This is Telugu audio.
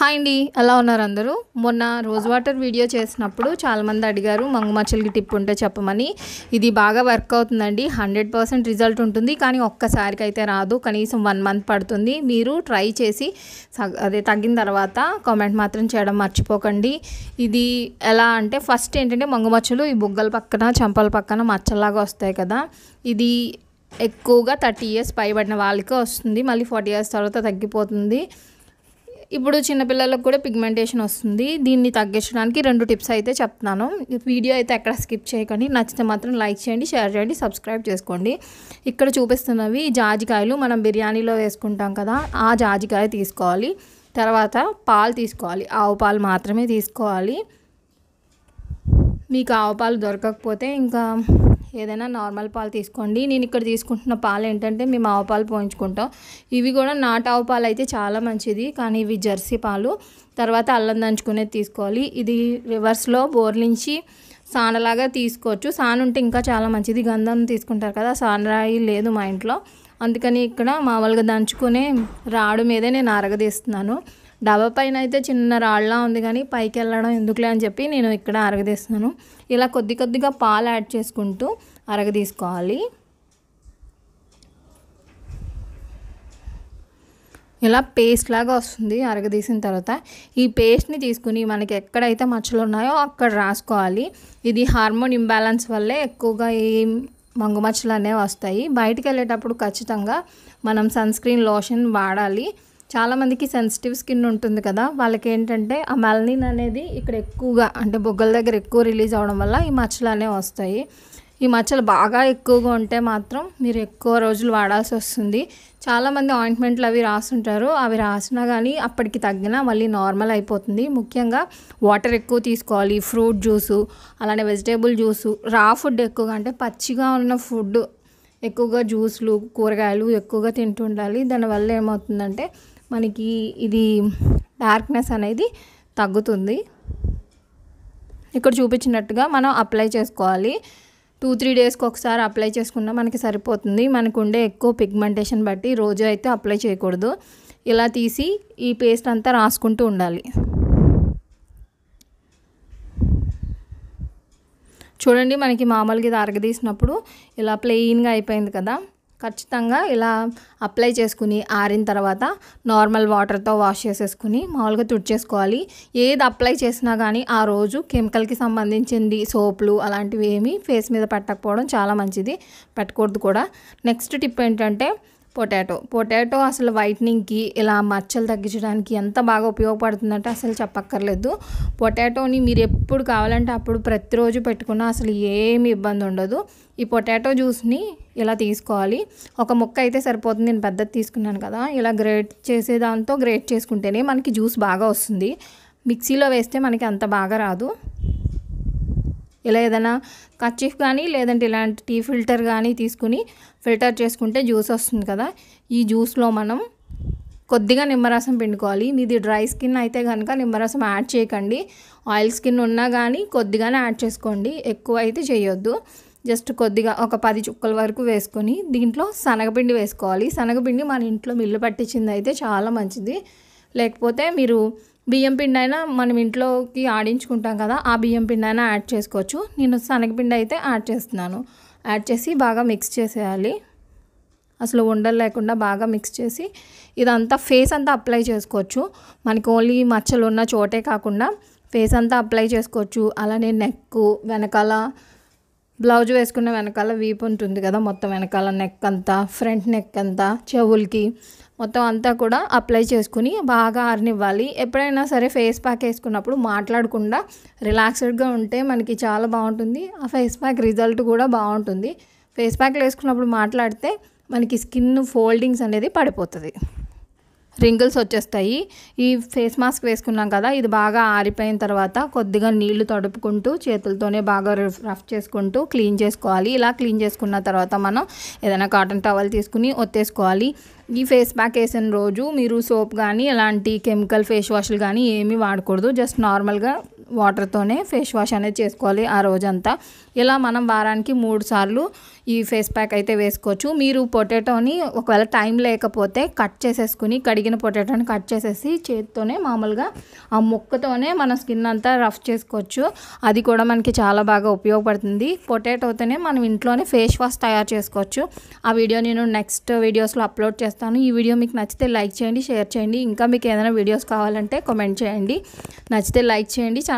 హాయ్ అండి ఎలా ఉన్నారు అందరూ మొన్న రోజ్ వాటర్ వీడియో చేసినప్పుడు చాలామంది అడిగారు మంగు మచ్చలకి టిప్ ఉంటే చెప్పమని ఇది బాగా వర్క్ అవుతుందండి హండ్రెడ్ పర్సెంట్ రిజల్ట్ ఉంటుంది కానీ ఒక్కసారికి అయితే రాదు కనీసం వన్ మంత్ పడుతుంది మీరు ట్రై చేసి అదే తగ్గిన తర్వాత కామెంట్ మాత్రం చేయడం మర్చిపోకండి ఇది ఎలా అంటే ఫస్ట్ ఏంటంటే మంగు మచ్చలు ఈ బుగ్గల పక్కన చంపల పక్కన మచ్చల్లాగా వస్తాయి కదా ఇది ఎక్కువగా థర్టీ ఇయర్స్ పైబడిన వాళ్ళకే వస్తుంది మళ్ళీ ఫార్టీ ఇయర్స్ తర్వాత తగ్గిపోతుంది ఇప్పుడు చిన్నపిల్లలకు కూడా పిగ్మెంటేషన్ వస్తుంది దీన్ని తగ్గించడానికి రెండు టిప్స్ అయితే చెప్తున్నాను వీడియో అయితే ఎక్కడ స్కిప్ చేయకండి నచ్చితే మాత్రం లైక్ చేయండి షేర్ చేయండి సబ్స్క్రైబ్ చేసుకోండి ఇక్కడ చూపిస్తున్నవి జాజికాయలు మనం బిర్యానీలో వేసుకుంటాం కదా ఆ జాజికాయ తీసుకోవాలి తర్వాత పాలు తీసుకోవాలి ఆవు పాలు మాత్రమే తీసుకోవాలి మీకు ఆవు పాలు దొరకకపోతే ఇంకా ఏదైనా నార్మల్ పాలు తీసుకోండి నేను ఇక్కడ తీసుకుంటున్న పాలు ఏంటంటే మేము ఆవు పాలు పోయించుకుంటాం ఇవి కూడా నాట్ ఆవు పాలు అయితే చాలా మంచిది కానీ ఇవి జెర్సీ పాలు తర్వాత అల్లం దంచుకునేది తీసుకోవాలి ఇది రివర్స్లో బోర్లించి సానలాగా తీసుకోవచ్చు సాన ఉంటే ఇంకా చాలా మంచిది గంధం తీసుకుంటారు కదా సానరాయి లేదు మా ఇంట్లో అందుకని ఇక్కడ మామూలుగా దంచుకునే రాడు మీదే నేను అరగదీస్తున్నాను డబ్బా పైన అయితే చిన్న రాళ్ళలా ఉంది కానీ పైకి వెళ్ళడం ఎందుకులే అని చెప్పి నేను ఇక్కడ అరగదీస్తున్నాను ఇలా కొద్ది కొద్దిగా పాలు యాడ్ చేసుకుంటూ అరగదీసుకోవాలి ఇలా పేస్ట్ లాగా వస్తుంది అరగదీసిన తర్వాత ఈ పేస్ట్ని తీసుకుని మనకి ఎక్కడైతే మచ్చలు ఉన్నాయో అక్కడ రాసుకోవాలి ఇది హార్మోన్ ఇంబ్యాలెన్స్ వల్లే ఎక్కువగా ఈ మంగు మచ్చలు అనేవి వస్తాయి బయటికి వెళ్ళేటప్పుడు ఖచ్చితంగా మనం సన్ స్క్రీన్ లోషన్ వాడాలి చాలామందికి సెన్సిటివ్ స్కిన్ ఉంటుంది కదా వాళ్ళకి ఏంటంటే ఆ మెలనిన్ అనేది ఇక్కడ ఎక్కువగా అంటే బొగ్గల దగ్గర ఎక్కువ రిలీజ్ అవడం వల్ల ఈ మచ్చలు అనేవి వస్తాయి ఈ మచ్చలు బాగా ఎక్కువగా ఉంటే మాత్రం మీరు ఎక్కువ రోజులు వాడాల్సి వస్తుంది చాలామంది ఆయింట్మెంట్లు అవి రాస్తుంటారు అవి రాసినా కానీ అప్పటికి తగ్గిన మళ్ళీ నార్మల్ అయిపోతుంది ముఖ్యంగా వాటర్ ఎక్కువ తీసుకోవాలి ఫ్రూట్ జ్యూసు అలానే వెజిటేబుల్ జ్యూసు రా ఫుడ్ ఎక్కువగా అంటే పచ్చిగా ఉన్న ఫుడ్ ఎక్కువగా జ్యూస్లు కూరగాయలు ఎక్కువగా తింటుండాలి దానివల్ల ఏమవుతుందంటే మనకి ఇది డార్క్నెస్ అనేది తగ్గుతుంది ఇక్కడ చూపించినట్టుగా మనం అప్లై చేసుకోవాలి టూ త్రీ డేస్కి ఒకసారి అప్లై చేసుకున్నా మనకి సరిపోతుంది మనకు ఉండే ఎక్కువ పిగ్మెంటేషన్ బట్టి రోజు అయితే అప్లై చేయకూడదు ఇలా తీసి ఈ పేస్ట్ అంతా రాసుకుంటూ ఉండాలి చూడండి మనకి మామూలుగా ఇది ఇలా ప్లెయిన్గా అయిపోయింది కదా ఖచ్చితంగా ఇలా అప్లై చేసుకుని ఆరిన తర్వాత నార్మల్ వాటర్తో వాష్ చేసేసుకుని మామూలుగా తుడిచేసుకోవాలి ఏది అప్లై చేసినా కానీ ఆ రోజు కెమికల్కి సంబంధించింది సోపులు అలాంటివి ఏమీ ఫేస్ మీద పెట్టకపోవడం చాలా మంచిది పెట్టకూడదు కూడా నెక్స్ట్ టిప్ ఏంటంటే పొటాటో పొటాటో అసలు వైట్నింగ్కి ఇలా మచ్చలు తగ్గించడానికి ఎంత బాగా ఉపయోగపడుతుందంటే అసలు చెప్పక్కర్లేదు పొటాటోని మీరు ఎప్పుడు కావాలంటే అప్పుడు ప్రతిరోజు పెట్టుకున్నా అసలు ఏమి ఇబ్బంది ఉండదు ఈ పొటాటో జ్యూస్ని ఇలా తీసుకోవాలి ఒక ముక్క అయితే సరిపోతుంది నేను పెద్దది తీసుకున్నాను కదా ఇలా గ్రేట్ చేసేదాంతో గ్రేట్ చేసుకుంటేనే మనకి జ్యూస్ బాగా వస్తుంది మిక్సీలో వేస్తే మనకి అంత బాగా రాదు ఇలా ఏదైనా కర్చీఫ్ కానీ లేదంటే ఇలాంటి టీ ఫిల్టర్ కానీ తీసుకుని ఫిల్టర్ చేసుకుంటే జ్యూస్ వస్తుంది కదా ఈ జ్యూస్లో మనం కొద్దిగా నిమ్మరసం పిండుకోవాలి మీది డ్రై స్కిన్ అయితే కనుక నిమ్మరసం యాడ్ చేయకండి ఆయిల్ స్కిన్ ఉన్నా కానీ కొద్దిగానే యాడ్ చేసుకోండి ఎక్కువ అయితే చేయొద్దు జస్ట్ కొద్దిగా ఒక పది చుక్కల వరకు వేసుకొని దీంట్లో శనగపిండి వేసుకోవాలి శనగపిండి మన ఇంట్లో మిల్లు పట్టించింది అయితే చాలా మంచిది లేకపోతే మీరు బియ్యం పిండి అయినా మనం ఇంట్లోకి ఆడించుకుంటాం కదా ఆ బియ్యం పిండి అయినా యాడ్ చేసుకోవచ్చు నేను శనగపిండి అయితే యాడ్ చేస్తున్నాను యాడ్ చేసి బాగా మిక్స్ చేసేయాలి అసలు ఉండలు లేకుండా బాగా మిక్స్ చేసి ఇదంతా ఫేస్ అంతా అప్లై చేసుకోవచ్చు మనకి ఓన్లీ మచ్చలు ఉన్న చోటే కాకుండా ఫేస్ అంతా అప్లై చేసుకోవచ్చు అలానే నెక్ వెనకాల బ్లౌజ్ వేసుకున్న వెనకాల వీపు ఉంటుంది కదా మొత్తం వెనకాల నెక్ అంతా ఫ్రంట్ నెక్ అంతా చెవులకి మొత్తం అంతా కూడా అప్లై చేసుకుని బాగా ఆరినివ్వాలి ఎప్పుడైనా సరే ఫేస్ ప్యాక్ వేసుకున్నప్పుడు మాట్లాడకుండా రిలాక్స్డ్గా ఉంటే మనకి చాలా బాగుంటుంది ఆ ఫేస్ ప్యాక్ రిజల్ట్ కూడా బాగుంటుంది ఫేస్ ప్యాక్లు వేసుకున్నప్పుడు మాట్లాడితే మనకి స్కిన్ ఫోల్డింగ్స్ అనేది పడిపోతుంది రింగిల్స్ వచ్చేస్తాయి ఈ ఫేస్ మాస్క్ వేసుకున్నాం కదా ఇది బాగా ఆరిపోయిన తర్వాత కొద్దిగా నీళ్లు తడుపుకుంటూ చేతులతోనే బాగా రఫ్ చేసుకుంటూ క్లీన్ చేసుకోవాలి ఇలా క్లీన్ చేసుకున్న తర్వాత మనం ఏదైనా కాటన్ టవల్ తీసుకుని ఒత్తేసుకోవాలి ఈ ఫేస్ ప్యాక్ వేసిన రోజు మీరు సోప్ కానీ ఎలాంటి కెమికల్ ఫేస్ వాష్లు కానీ ఏమీ వాడకూడదు జస్ట్ నార్మల్గా వాటర్తోనే ఫేస్ వాష్ అనేది చేసుకోవాలి ఆ రోజంతా ఇలా మనం వారానికి మూడు సార్లు ఈ ఫేస్ ప్యాక్ అయితే వేసుకోవచ్చు మీరు పొటాటోని ఒకవేళ టైం లేకపోతే కట్ చేసేసుకుని కడిగిన పొటాటోని కట్ చేసేసి చేతితోనే మామూలుగా ఆ ముక్కతోనే మన స్కిన్ అంతా రఫ్ చేసుకోవచ్చు అది కూడా మనకి చాలా బాగా ఉపయోగపడుతుంది పొటాటోతోనే మనం ఇంట్లోనే ఫేస్ వాష్ తయారు చేసుకోవచ్చు ఆ వీడియో నేను నెక్స్ట్ వీడియోస్లో అప్లోడ్ చేస్తాను ఈ వీడియో మీకు నచ్చితే లైక్ చేయండి షేర్ చేయండి ఇంకా మీకు ఏదైనా వీడియోస్ కావాలంటే కామెంట్ చేయండి నచ్చితే లైక్ చేయండి ఛానల్